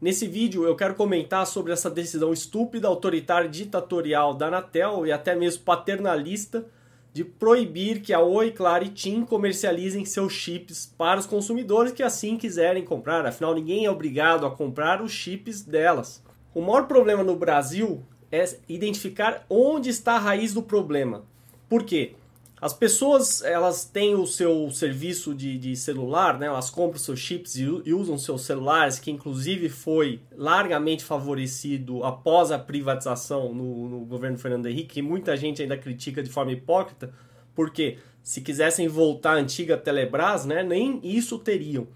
Nesse vídeo eu quero comentar sobre essa decisão estúpida, autoritária, ditatorial da Anatel e até mesmo paternalista de proibir que a Oi, Claro e TIM comercializem seus chips para os consumidores que assim quiserem comprar. Afinal, ninguém é obrigado a comprar os chips delas. O maior problema no Brasil é identificar onde está a raiz do problema. Por quê? As pessoas elas têm o seu serviço de, de celular, né? elas compram seus chips e, e, usam seus celulares, que inclusive foi largamente favorecido após a privatização no, no governo Fernando Henrique, que muita gente ainda critica de forma hipócrita, porque se quisessem voltar à antiga Telebrás, né, nem isso teriam.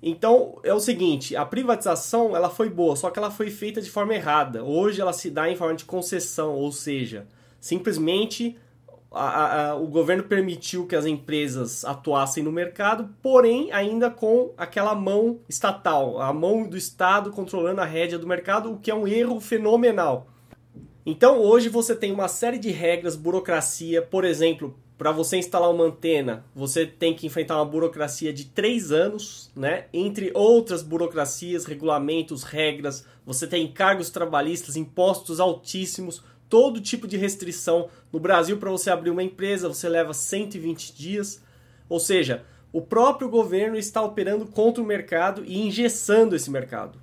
Então é o seguinte, a privatização ela foi boa, só que ela foi feita de forma errada. Hoje ela se dá em forma de concessão, ou seja, simplesmente a, a, o governo permitiu que as empresas atuassem no mercado, porém ainda com aquela mão estatal, a mão do Estado controlando a rédea do mercado, o que é um erro fenomenal. Então hoje você tem uma série de regras, burocracia, por exemplo, para você instalar uma antena, você tem que enfrentar uma burocracia de três anos, né? Entre outras burocracias, regulamentos, regras, você tem cargos trabalhistas, impostos altíssimos, todo tipo de restrição. No Brasil, para você abrir uma empresa, você leva 120 dias. Ou seja, o próprio governo está operando contra o mercado e engessando esse mercado.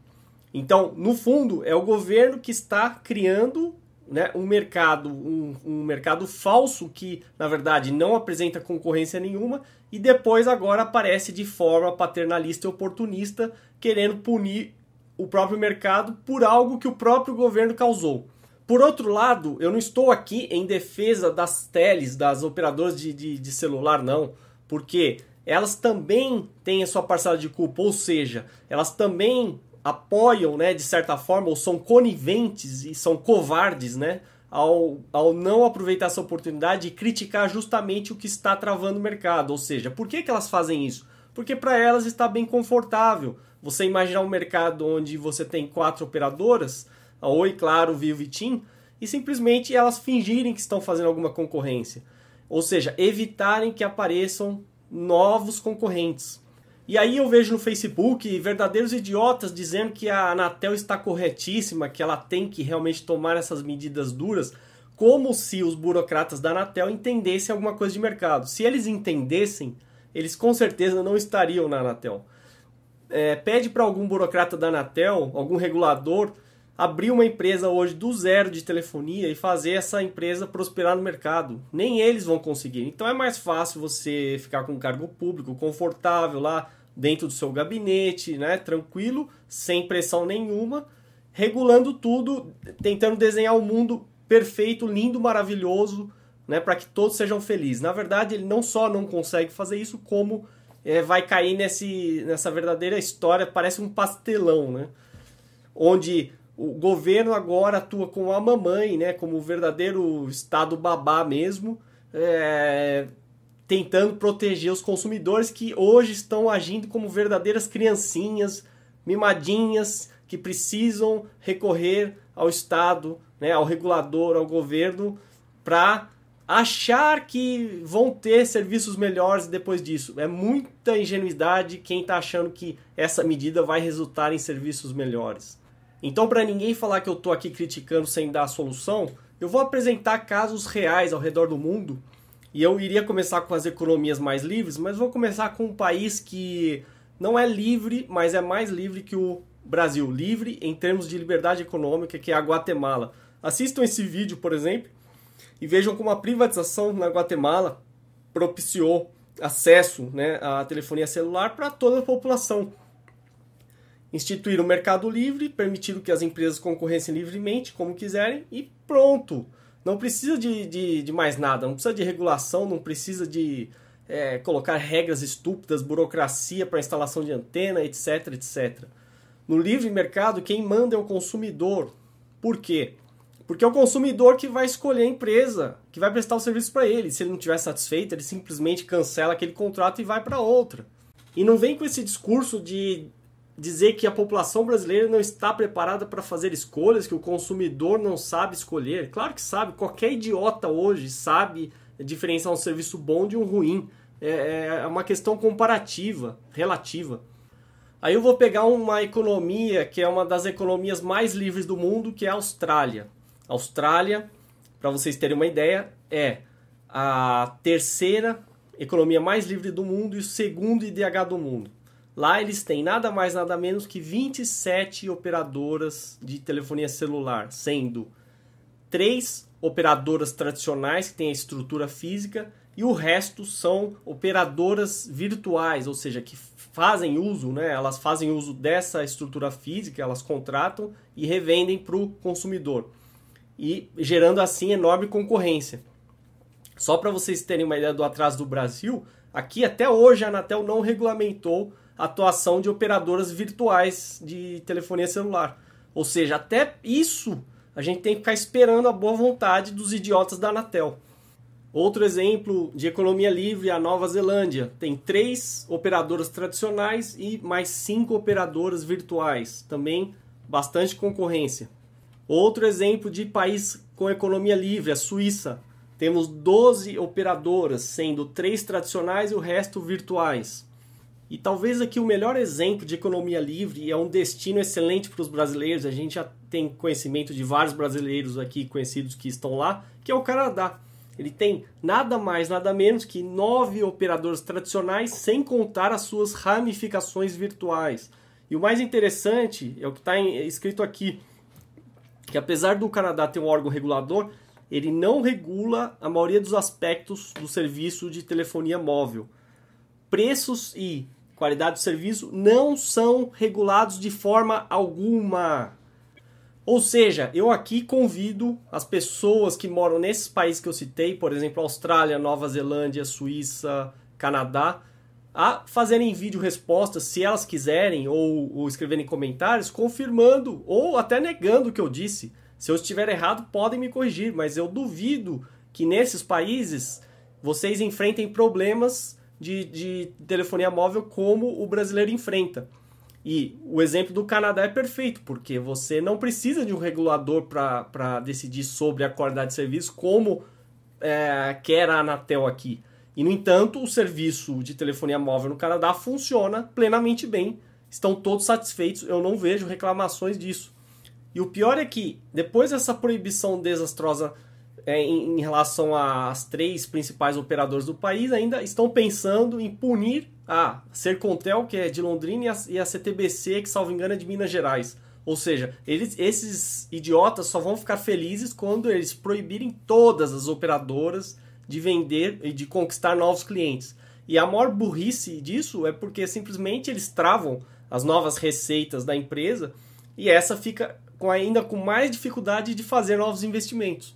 Então, no fundo, é o governo que está criando né, um mercado, um, um, mercado falso que, na verdade, não apresenta concorrência nenhuma e depois agora aparece de forma paternalista e oportunista, querendo punir o próprio mercado por algo que o próprio governo causou. Por outro lado, eu não estou aqui em defesa das teles, das operadoras de, de, de celular, não, porque elas também têm a sua parcela de culpa, ou seja, elas também apoiam, né, de certa forma, ou são coniventes e são covardes, né, ao, ao não aproveitar essa oportunidade e criticar justamente o que está travando o mercado. Ou seja, por que, que elas fazem isso? Porque para elas está bem confortável. Você imaginar um mercado onde você tem quatro operadoras, a Oi, Claro, Vivo e TIM, e simplesmente elas fingirem que estão fazendo alguma concorrência. Ou seja, evitarem que apareçam novos concorrentes. E aí eu vejo no Facebook verdadeiros idiotas dizendo que a Anatel está corretíssima, que ela tem que realmente tomar essas medidas duras, como se os burocratas da Anatel entendessem alguma coisa de mercado. Se eles entendessem, eles com certeza não estariam na Anatel. É, pede para algum burocrata da Anatel, algum regulador, abrir uma empresa hoje do zero de telefonia e fazer essa empresa prosperar no mercado. Nem eles vão conseguir. Então é mais fácil você ficar com um cargo público, confortável lá dentro do seu gabinete, né, tranquilo, sem pressão nenhuma, regulando tudo, tentando desenhar o um mundo perfeito, lindo, maravilhoso, né, para que todos sejam felizes. Na verdade, ele não só não consegue fazer isso, como é, vai cair nesse, nessa verdadeira história, parece um pastelão, né? Onde o governo agora atua como a mamãe, né, como o verdadeiro estado babá mesmo, é, tentando proteger os consumidores que hoje estão agindo como verdadeiras criancinhas, mimadinhas, que precisam recorrer ao Estado, né, ao regulador, ao governo, para achar que vão ter serviços melhores depois disso. É muita ingenuidade quem está achando que essa medida vai resultar em serviços melhores. Então, para ninguém falar que eu estou aqui criticando sem dar a solução, eu vou apresentar casos reais ao redor do mundo. E eu iria começar com as economias mais livres, mas vou começar com um país que não é livre, mas é mais livre que o Brasil. Livre em termos de liberdade econômica, que é a Guatemala. Assistam esse vídeo, por exemplo, e vejam como a privatização na Guatemala propiciou acesso né, à telefonia celular para toda a população instituir o um mercado livre, permitir que as empresas concorressem livremente, como quiserem, e pronto. Não precisa de, de, de mais nada, não precisa de regulação, não precisa de é, colocar regras estúpidas, burocracia para instalação de antena, etc, etc. No livre mercado, quem manda é o consumidor. Por quê? Porque é o consumidor que vai escolher a empresa, que vai prestar o serviço para ele. Se ele não estiver satisfeito, ele simplesmente cancela aquele contrato e vai para outra. E não vem com esse discurso de dizer que a população brasileira não está preparada para fazer escolhas, que o consumidor não sabe escolher. Claro que sabe, qualquer idiota hoje sabe diferenciar um serviço bom de um ruim. É, é, é, uma questão comparativa, relativa. Aí eu vou pegar uma economia que é uma das economias mais livres do mundo, que é a Austrália. A Austrália, para vocês terem uma ideia, é a terceira economia mais livre do mundo e o segundo IDH do mundo. Lá eles têm nada mais nada menos que 27 operadoras de telefonia celular, sendo três operadoras tradicionais que têm a estrutura física e o resto são operadoras virtuais, ou seja, que fazem uso, né? Elas fazem uso dessa estrutura física, elas contratam e revendem para o consumidor e gerando assim enorme concorrência. Só para vocês terem uma ideia do atraso do Brasil, aqui até hoje a Anatel não regulamentou atuação de operadoras virtuais de telefonia celular. Ou seja, até isso a gente tem que ficar esperando a boa vontade dos idiotas da Anatel. Outro exemplo de economia livre é a Nova Zelândia. Tem três operadoras tradicionais e mais cinco operadoras virtuais. Também bastante concorrência. Outro exemplo de país com economia livre, a Suíça. Temos 12 operadoras, sendo três tradicionais e o resto virtuais. E talvez aqui o melhor exemplo de economia livre é um destino excelente para os brasileiros. A gente já tem conhecimento de vários brasileiros aqui conhecidos que estão lá, que é o Canadá. Ele tem nada mais, nada menos que nove operadores tradicionais, sem contar as suas ramificações virtuais. E o mais interessante é o que está escrito aqui, que apesar do Canadá ter um órgão regulador, ele não regula a maioria dos aspectos do serviço de telefonia móvel. Preços e qualidade do serviço não são regulados de forma alguma. Ou seja, eu aqui convido as pessoas que moram nesses países que eu citei, por exemplo, Austrália, Nova Zelândia, Suíça, Canadá, a fazerem vídeo respostas se elas quiserem ou, ou escreverem comentários confirmando ou até negando o que eu disse. Se eu estiver errado, podem me corrigir, mas eu duvido que nesses países vocês enfrentem problemas de, de telefonia móvel como o brasileiro enfrenta. E o exemplo do Canadá é perfeito, porque você não precisa de um regulador para decidir sobre a qualidade de serviço, como é, quer a Anatel aqui. E, no entanto, o serviço de telefonia móvel no Canadá funciona plenamente bem, estão todos satisfeitos, eu não vejo reclamações disso. E o pior é que, depois dessa proibição desastrosa é, em, em relação às três principais operadoras do país, ainda estão pensando em punir a Sercontel, que é de Londrina, e a, e a CTBC, que, salvo engano, é de Minas Gerais. Ou seja, eles, esses idiotas só vão ficar felizes quando eles proibirem todas as operadoras de vender e de conquistar novos clientes. E a maior burrice disso é porque simplesmente eles travam as novas receitas da empresa e essa fica com, ainda com mais dificuldade de fazer novos investimentos.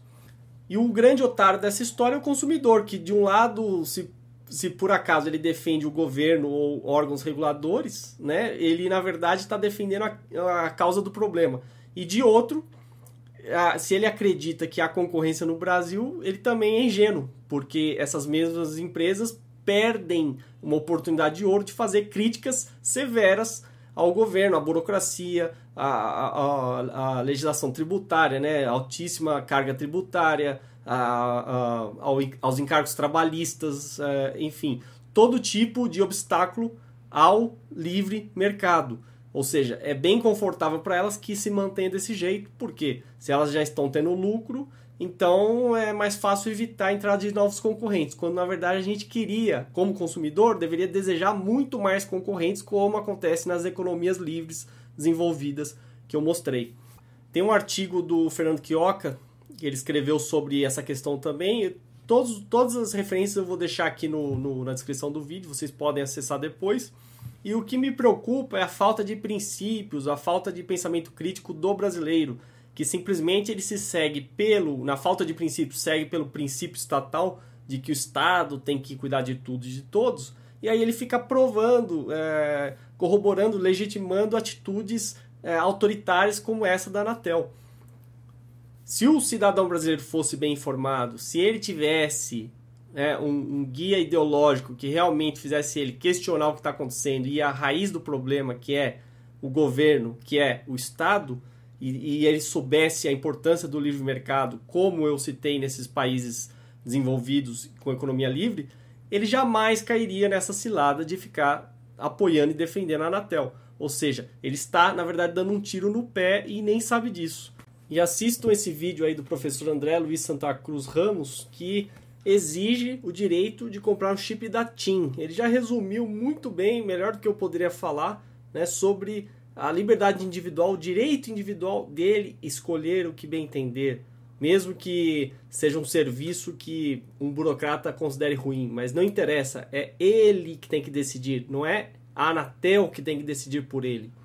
E o grande otário dessa história é o consumidor, que de um lado, se, se por acaso ele defende o governo ou órgãos reguladores, né, ele na verdade está defendendo a, a, causa do problema. E de outro, a, se ele acredita que há concorrência no Brasil, ele também é ingênuo, porque essas mesmas empresas perdem uma oportunidade de ouro de fazer críticas severas ao governo, à burocracia, à, à, à, legislação tributária, né? altíssima carga tributária, a, a, aos encargos trabalhistas, é, enfim, todo tipo de obstáculo ao livre mercado. Ou seja, é bem confortável para elas que se mantenha desse jeito, porque se elas já estão tendo lucro, então é mais fácil evitar a entrada de novos concorrentes, quando na verdade a gente queria, como consumidor, deveria desejar muito mais concorrentes, como acontece nas economias livres desenvolvidas que eu mostrei. Tem um artigo do Fernando Quioca que ele escreveu sobre essa questão também. Todos, todas as referências eu vou deixar aqui no, no, na descrição do vídeo, vocês podem acessar depois. E o que me preocupa é a falta de princípios, a falta de pensamento crítico do brasileiro, que simplesmente ele se segue pelo, na falta de princípios, segue pelo princípio estatal de que o Estado tem que cuidar de tudo e de todos, e aí ele fica provando, é, corroborando, legitimando atitudes é, autoritárias como essa da Anatel. Se o cidadão brasileiro fosse bem informado, se ele tivesse né, um, um, guia ideológico que realmente fizesse ele questionar o que está acontecendo e a raiz do problema, que é o governo, que é o Estado, e, e ele soubesse a importância do livre mercado, como eu citei nesses países desenvolvidos com economia livre, ele jamais cairia nessa cilada de ficar apoiando e defendendo a Anatel. Ou seja, ele está, na verdade, dando um tiro no pé e nem sabe disso. E assistam esse vídeo aí do professor André Luiz Santa Cruz Ramos, que exige o direito de comprar um chip da TIM. Ele já resumiu muito bem, melhor do que eu poderia falar, né, sobre a liberdade individual, o direito individual dele escolher o que bem entender, mesmo que seja um serviço que um burocrata considere ruim, mas não interessa, é ele que tem que decidir, não é a Anatel que tem que decidir por ele.